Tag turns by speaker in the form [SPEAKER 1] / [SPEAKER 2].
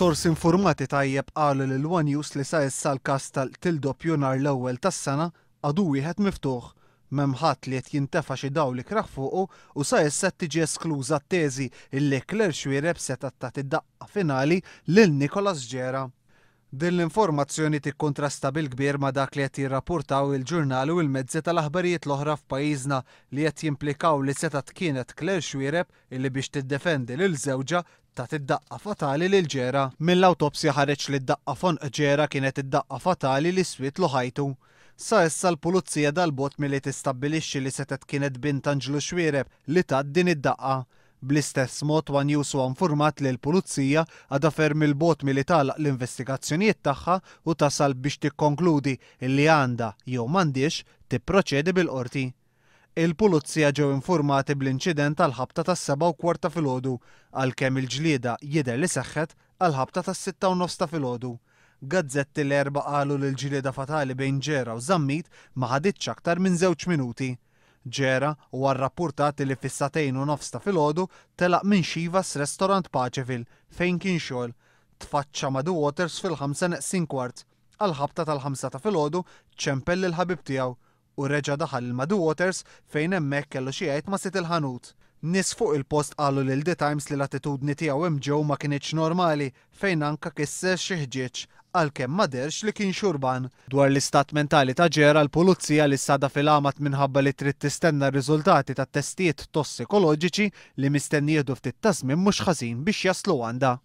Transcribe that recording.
[SPEAKER 1] Sors informati tajjeb qalu l one News li sa jessal kastal kas tal-tildop jonar l-ewwel tas-sena għadu wieħed miftuħ. Memħat li qed jintefa' xi dawli kraħ fuqu u sa issa tiġi eskluża t-teżi illi Kler Xwiereb seta' tat id-daqqa finali lil Nikolas Ġera. Din l-informazzjoni kontrasta bil-kbir ma dak li qed jirrapportaw il-ġurnal u l-mezzi tal-aħbarijiet l-oħra f'pajjiżna li qed jimplikaw li seta' kienet Kler Xwiereb illi biex tiddefendi lil żewġa ta' id-daqqa fatali lil ġera. Mill-autopsja ħareġ li d-daqqa fonq ġera kienet id-daqqa fatali li swit loħajtu. Sa issa l-pulizija dal-bot milli tistabbilixxi li setet kienet bint Anġlu Xwireb li tad din id-daqqa. Bl-istess mod wan jusu informat li l-pulizija għada ferm il-bot milli talaq l-investigazzjonijiet tagħha u tasal biex tikkonkludi li għanda jew m'għandix tipproċedi bil-qorti. Il-pulizija ġew informati bl-inċident tal-ħabta tas-7 u kwarta filgħodu għalkemm il-ġlieda jidher li seħħet għal-ħabta tas-6 u nofs ta' filgħodu. Gazzetti l-erba qalu l ġlieda fatali bejn ġera u zammit ma ħaditx aktar minn żewġ minuti. Ġera u għarrapportat li fissatejn u nofs ta' filgħodu telaq minn s Restaurant Paċevil fejn kien xogħol. Tfaċċa madu Waters fil-5 neqsin kwart għal-ħabta tal-5 ta' filgħodu ċempelli l-ħabib tiegħu u reġa daħal il-Madu Waters fejn hemmhekk kellu xi ma' sit il-ħanut. Nis fuq il-post qalu lil The Times li l-attitudni tiegħu imġew ma kienx normali fejn anka kisser xi ħġieġ għalkemm ma derx li kien xurban. Dwar l-istat mentali ta' ġera l-pulizija li sada fil għamat minħabba li trid tistenna r-riżultati ta' testijiet tossikoloġiċi li mistennijiedu ftit tażmin mhux ħażin biex jaslu għandha.